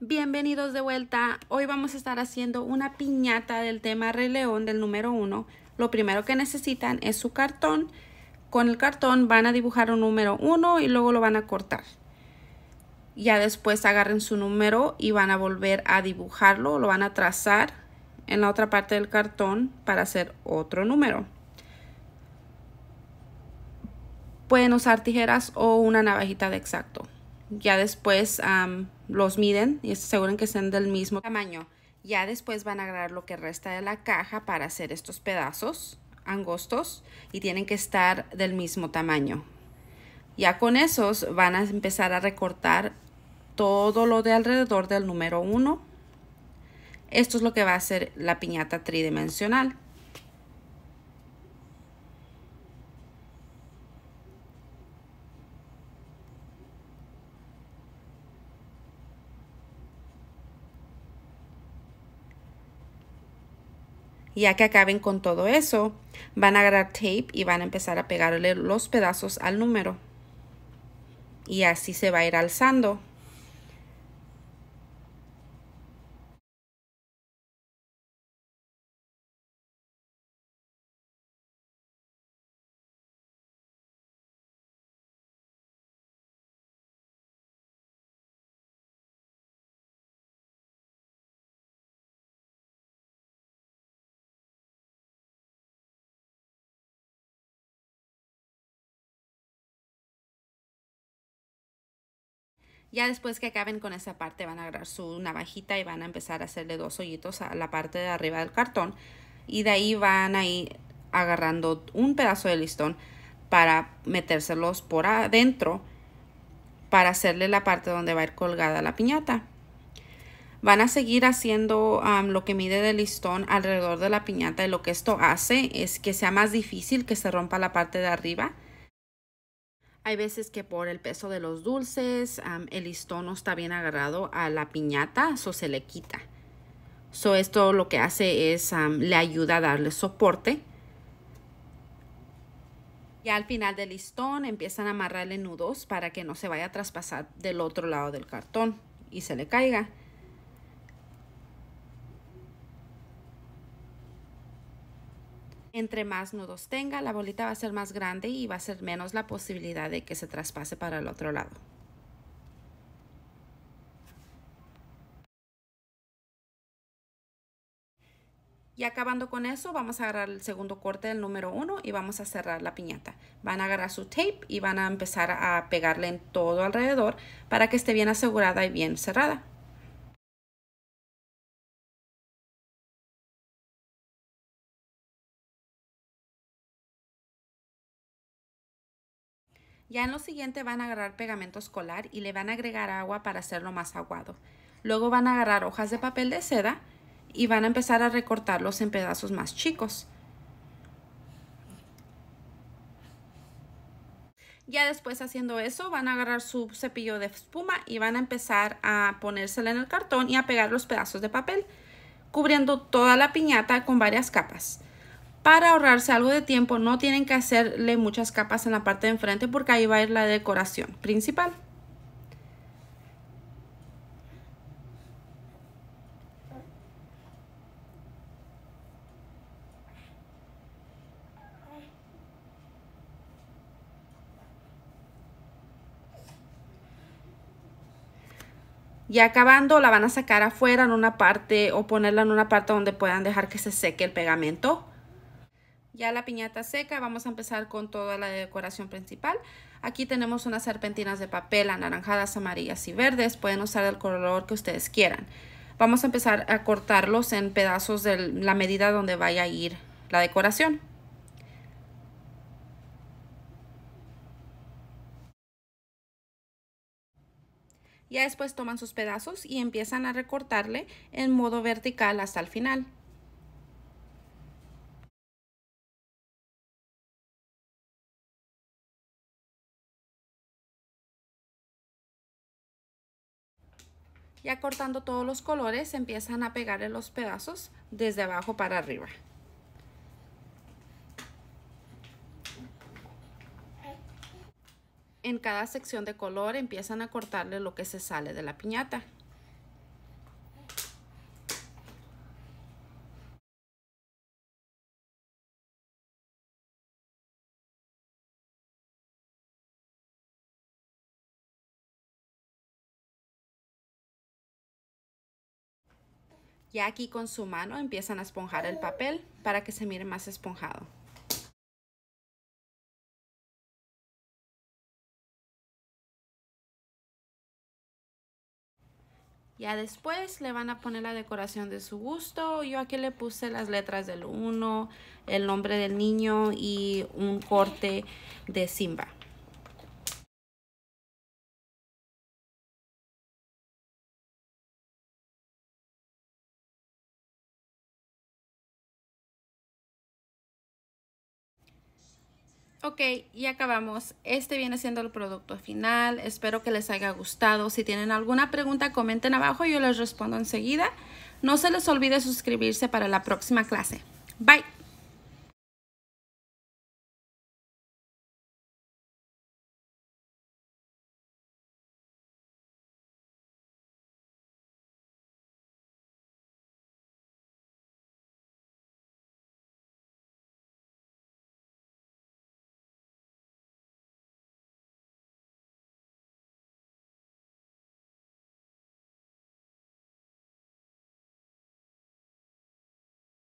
Bienvenidos de vuelta. Hoy vamos a estar haciendo una piñata del tema Rey León del número 1. Lo primero que necesitan es su cartón. Con el cartón van a dibujar un número 1 y luego lo van a cortar. Ya después agarren su número y van a volver a dibujarlo. Lo van a trazar en la otra parte del cartón para hacer otro número. Pueden usar tijeras o una navajita de exacto. Ya después los miden y aseguren aseguran que sean del mismo tamaño. Ya después van a agarrar lo que resta de la caja para hacer estos pedazos angostos y tienen que estar del mismo tamaño. Ya con esos van a empezar a recortar todo lo de alrededor del número 1. Esto es lo que va a ser la piñata tridimensional. ya que acaben con todo eso, van a agarrar tape y van a empezar a pegarle los pedazos al número. Y así se va a ir alzando. Ya después que acaben con esa parte van a agarrar su navajita y van a empezar a hacerle dos hoyitos a la parte de arriba del cartón y de ahí van a ir agarrando un pedazo de listón para metérselos por adentro para hacerle la parte donde va a ir colgada la piñata. Van a seguir haciendo lo que mide de listón alrededor de la piñata y lo que esto hace es que sea más difícil que se rompa la parte de arriba hay veces que por el peso de los dulces, el listón no está bien agarrado a la piñata, o se le quita. So esto lo que hace es, le ayuda a darle soporte. y al final del listón empiezan a amarrarle nudos para que no se vaya a traspasar del otro lado del cartón y se le caiga. Entre más nudos tenga, la bolita va a ser más grande y va a ser menos la posibilidad de que se traspase para el otro lado. Y acabando con eso, vamos a agarrar el segundo corte del número 1 y vamos a cerrar la piñata. Van a agarrar su tape y van a empezar a pegarle en todo alrededor para que esté bien asegurada y bien cerrada. Ya en lo siguiente van a agarrar pegamento escolar y le van a agregar agua para hacerlo más aguado. Luego van a agarrar hojas de papel de seda y van a empezar a recortarlos en pedazos más chicos. Ya después haciendo eso van a agarrar su cepillo de espuma y van a empezar a ponérsela en el cartón y a pegar los pedazos de papel, cubriendo toda la piñata con varias capas para ahorrarse algo de tiempo no tienen que hacerle muchas capas en la parte de enfrente porque ahí va a ir la decoración principal. Y acabando la van a sacar afuera en una parte o ponerla en una parte donde puedan dejar que se seque el pegamento. Ya la piñata seca, vamos a empezar con toda la decoración principal. Aquí tenemos unas serpentinas de papel anaranjadas, amarillas y verdes. Pueden usar el color que ustedes quieran. Vamos a empezar a cortarlos en pedazos de la medida donde vaya a ir la decoración. Ya después toman sus pedazos y empiezan a recortarle en modo vertical hasta el final. ya cortando todos los colores empiezan a pegarle los pedazos desde abajo para arriba. En cada sección de color empiezan a cortarle lo que se sale de la piñata. Ya aquí con su mano empiezan a esponjar el papel para que se mire más esponjado. Ya después le van a poner la decoración de su gusto. Yo aquí le puse las letras del 1, el nombre del niño y un corte de Simba. Ok, y acabamos. Este viene siendo el producto final. Espero que les haya gustado. Si tienen alguna pregunta, comenten abajo. y Yo les respondo enseguida. No se les olvide suscribirse para la próxima clase. Bye.